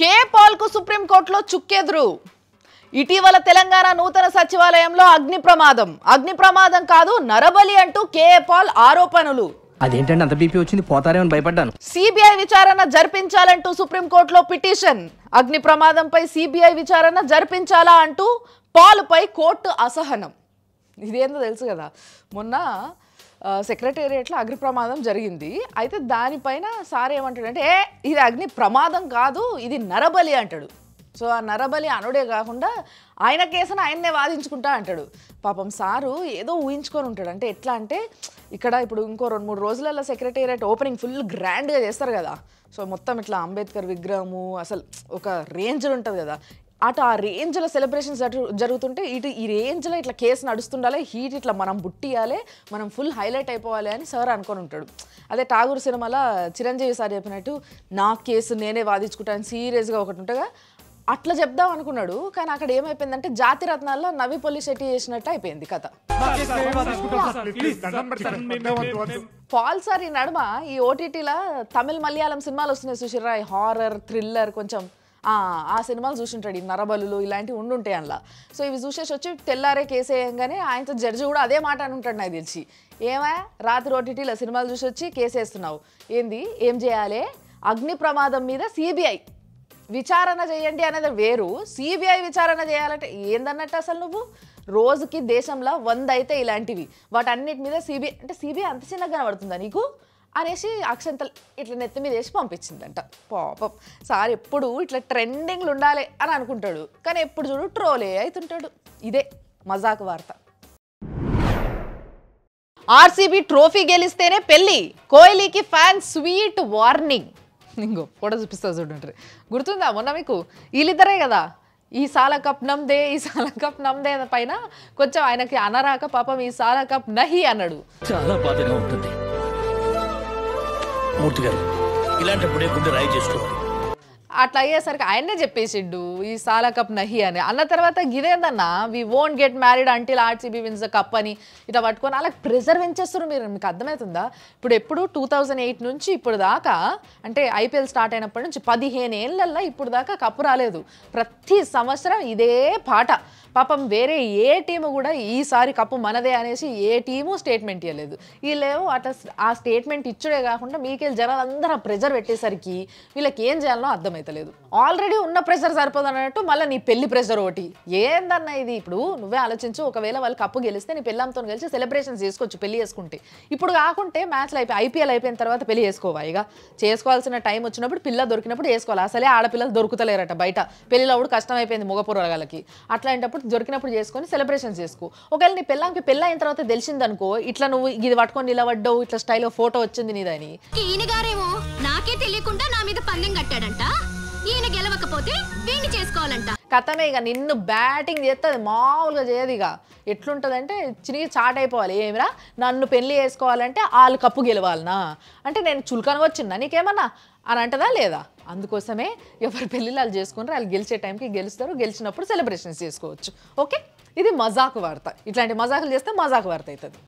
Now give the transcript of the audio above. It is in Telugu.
కే పాల్కు సుప్రీంకోర్టులో చుక్కెదురు ఇటీవల తెలంగాణ నూతన సచివాలయంలో అగ్ని ప్రమాదం అగ్ని ప్రమాదం కాదు నరబలి అంటూ కే పాల్ ఆరోపణలు అదేంటంటే అంత బీపీ వచ్చింది పోతారేమని భయపడ్డాను సిబిఐ విచారణ జరిపించాలంటూ సుప్రీంకోర్టులో పిటిషన్ అగ్ని ప్రమాదంపై సిబిఐ విచారణ జరిపించాలా అంటూ పాల్పై కోర్టు అసహనం ఇదేందో తెలుసు కదా మొన్న సెక్రటేరియట్లో అగ్ని ప్రమాదం జరిగింది అయితే దానిపైన సార్ ఏమంటాడంటే ఏ ఇది అగ్ని ప్రమాదం కాదు ఇది నరబలి అంటాడు సో ఆ నరబలి అనుడే కాకుండా ఆయన కేసును ఆయన్నే వాదించుకుంటా అంటాడు పాపం సారు ఏదో ఊహించుకొని ఉంటాడు అంటే ఎట్లా అంటే ఇక్కడ ఇప్పుడు ఇంకో రెండు మూడు రోజులలో సెక్రటేరియట్ ఓపెనింగ్ ఫుల్ గ్రాండ్గా చేస్తారు కదా సో మొత్తం ఇట్లా అంబేద్కర్ విగ్రహము అసలు ఒక రేంజ్లు ఉంటుంది కదా అటు ఆ రేంజ్లో సెలబ్రేషన్స్ జరుగుతుంటే ఇటు ఈ రేంజ్లో ఇట్లా కేసు నడుస్తుండాలి హీట్ ఇట్లా మనం బుట్టియాలి మనం ఫుల్ హైలైట్ అయిపోవాలి అని సార్ అనుకొని ఉంటాడు అదే ఠాగూర్ సినిమాలో చిరంజీవి సార్ చెప్పినట్టు నా కేసు నేనే వాదించుకుంటాను సీరియస్గా ఒకటి ఉంటుందా అట్లా చెప్దాం అనుకున్నాడు కానీ అక్కడ ఏమైపోయిందంటే జాతి రత్నాల్లో నవి పొల్లి శెట్టి చేసినట్టు అయిపోయింది కథ పాల్ సార్ ఈ నడుమ ఈ ఓటీటీలో తమిళ మలయాళం సినిమాలు వస్తున్నాయి రాయ్ హారర్ థ్రిల్లర్ కొంచెం ఆ సినిమాలు చూసింటాడు ఈ నరబలు ఇలాంటివి ఉండుంటాయి అందులో సో ఇవి చూసేసి వచ్చి తెల్లారే కేసేయంగానే ఆయనతో జడ్జి కూడా అదే మాట అని ఉంటాడు నాకు తెలిసి ఏమా రాత్రి ఓటీటీలో సినిమాలు చూసి వచ్చి కేసేస్తున్నావు ఏంది ఏం చేయాలి అగ్ని ప్రమాదం మీద సిబిఐ విచారణ చేయండి అనేది వేరు సిబిఐ విచారణ చేయాలంటే ఏందన్నట్టు అసలు నువ్వు రోజుకి దేశంలో వంద అయితే ఇలాంటివి వాటన్నిటి మీద సిబిఐ అంటే సిబిఐ అంత చిన్నగా కనబడుతుందా నీకు అనేసి అక్షంతలు ఇట్లా నెత్తి మీద వేసి పంపించిందంట పాపం సార్ ఎప్పుడు ఇట్లా ట్రెండింగ్లు ఉండాలి అని అనుకుంటాడు కానీ ఎప్పుడు చూడు ట్రోలే అవుతుంటాడు ఇదే మజాక్ వార్త ఆర్సీబీ ట్రోఫీ గెలిస్తేనే పెళ్ళి కోహ్లీకి ఫ్యాన్ స్వీట్ వార్నింగ్ ఇంకో ఫోటో చూపిస్తా చూడండి గుర్తుందా మొన్న మీకు వీళ్ళిద్దరే కదా ఈ సాల కప్ నమ్దే ఈ సాల కప్ నమ్దే పైన కొంచెం ఆయనకి అనరాక పాపం ఈ సాల కప్ నహి అన్నాడు చాలా బాధగా ఉంటుంది మూర్తి గారు ఇలాంటప్పుడే గుండె రాయి చేసుకోవాలి అట్లా అయ్యేసరికి ఆయనే చెప్పేసిడ్డు ఈ సాలా కప్ నహి అని అన్న తర్వాత గిదేందన్నా we won't get married until RCB wins the cup అని ఇట్లా పట్టుకొని అలా ప్రెజర్ పెంచేస్తారు మీరు మీకు అర్థమవుతుందా ఇప్పుడు ఎప్పుడు టూ థౌజండ్ ఎయిట్ నుంచి ఇప్పుడు దాకా అంటే ఐపీఎల్ స్టార్ట్ అయినప్పటి నుంచి పదిహేను ఏళ్ళల్లో ఇప్పుడు దాకా కప్పు రాలేదు ప్రతి సంవత్సరం ఇదే పాట పాపం వేరే ఏ టీము కూడా ఈసారి కప్పు మనదే అనేసి ఏ టీము స్టేట్మెంట్ ఇవ్వలేదు వీళ్ళేమో అట్లా ఆ స్టేట్మెంట్ ఇచ్చుడే కాకుండా మీకే జనాలందరూ ప్రెజర్ పెట్టేసరికి వీళ్ళకి ఏం చేయాలనో అర్థమవుతుంది లేదు ఆల్రెడీ ఉన్న ప్రెషర్ సరిపోదు అన్నట్టు మళ్ళీ నీ పెళ్లి ప్రెషర్ ఒకటి ఏందన్న ఇది ఇప్పుడు నువ్వే ఆలోచించు ఒకవేళ వాళ్ళకి అప్పు గెలిస్తే నీ పెళ్ళంతో గెలిచి సెలబ్రేషన్స్ చేసుకోవచ్చు పెళ్లి చేసుకుంటే ఇప్పుడు కాకుంటే మ్యాచ్లు అయిపోయి ఐపీఎల్ అయిపోయిన తర్వాత పెళ్లి చేసుకోవా ఇక చేసుకోవాల్సిన టైం వచ్చినప్పుడు పిల్ల దొరికినప్పుడు వేసుకోవాలి అసలే ఆడపిల్లలు దొరుకుతలేరట బయట పెళ్లిలో కూడా కష్టం అయిపోయింది మగపురగాలకి అట్లాంటప్పుడు దొరికినప్పుడు చేసుకొని సెలబ్రేషన్స్ చేసుకో ఒకవేళ నీ పిల్లంకి పెళ్ళి అయిన తర్వాత తెలిసిందనుకో ఇట్లా నువ్వు ఇది పట్టుకొని నిలబడ్డావు ఇట్లా స్టైల్ ఫోటో వచ్చింది నీదని ఈయనగారేమో నాకే తెలియకుండా నా మీద పందెం కట్టాడంట ఈయన గెలవకపోతే వీణి చేసుకోవాలంట కథమే ఇక నిన్ను బ్యాటింగ్ చేస్తుంది మామూలుగా చేయదు ఇక ఎట్లుంటుందంటే చిరిగి చాట్ అయిపోవాలి ఏమిరా నన్ను పెళ్లి చేసుకోవాలంటే వాళ్ళు కప్పు గెలవాలనా అంటే నేను చులకనగా వచ్చిందా నీకేమన్నా అని అంటదా లేదా అందుకోసమే ఎవరు పెళ్ళిళ్ళు వాళ్ళు చేసుకుని వాళ్ళు గెలిచే టైంకి గెలుస్తారు గెలిచినప్పుడు సెలబ్రేషన్స్ చేసుకోవచ్చు ఓకే ఇది మజాకు వార్త ఇట్లాంటి మజాకులు చేస్తే మజాకు వార్త అవుతుంది